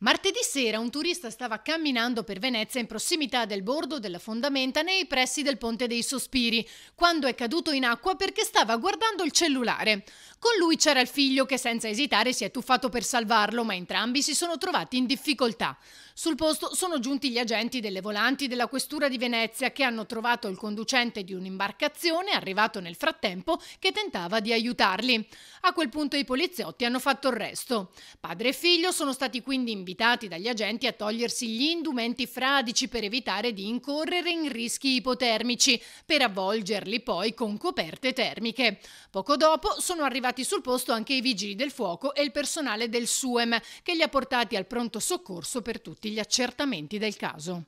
Martedì sera un turista stava camminando per Venezia in prossimità del bordo della fondamenta nei pressi del Ponte dei Sospiri, quando è caduto in acqua perché stava guardando il cellulare. Con lui c'era il figlio che senza esitare si è tuffato per salvarlo, ma entrambi si sono trovati in difficoltà. Sul posto sono giunti gli agenti delle volanti della Questura di Venezia che hanno trovato il conducente di un'imbarcazione arrivato nel frattempo che tentava di aiutarli. A quel punto i poliziotti hanno fatto il resto. Padre e figlio sono stati quindi in invitati dagli agenti a togliersi gli indumenti fradici per evitare di incorrere in rischi ipotermici, per avvolgerli poi con coperte termiche. Poco dopo sono arrivati sul posto anche i vigili del fuoco e il personale del SUEM, che li ha portati al pronto soccorso per tutti gli accertamenti del caso.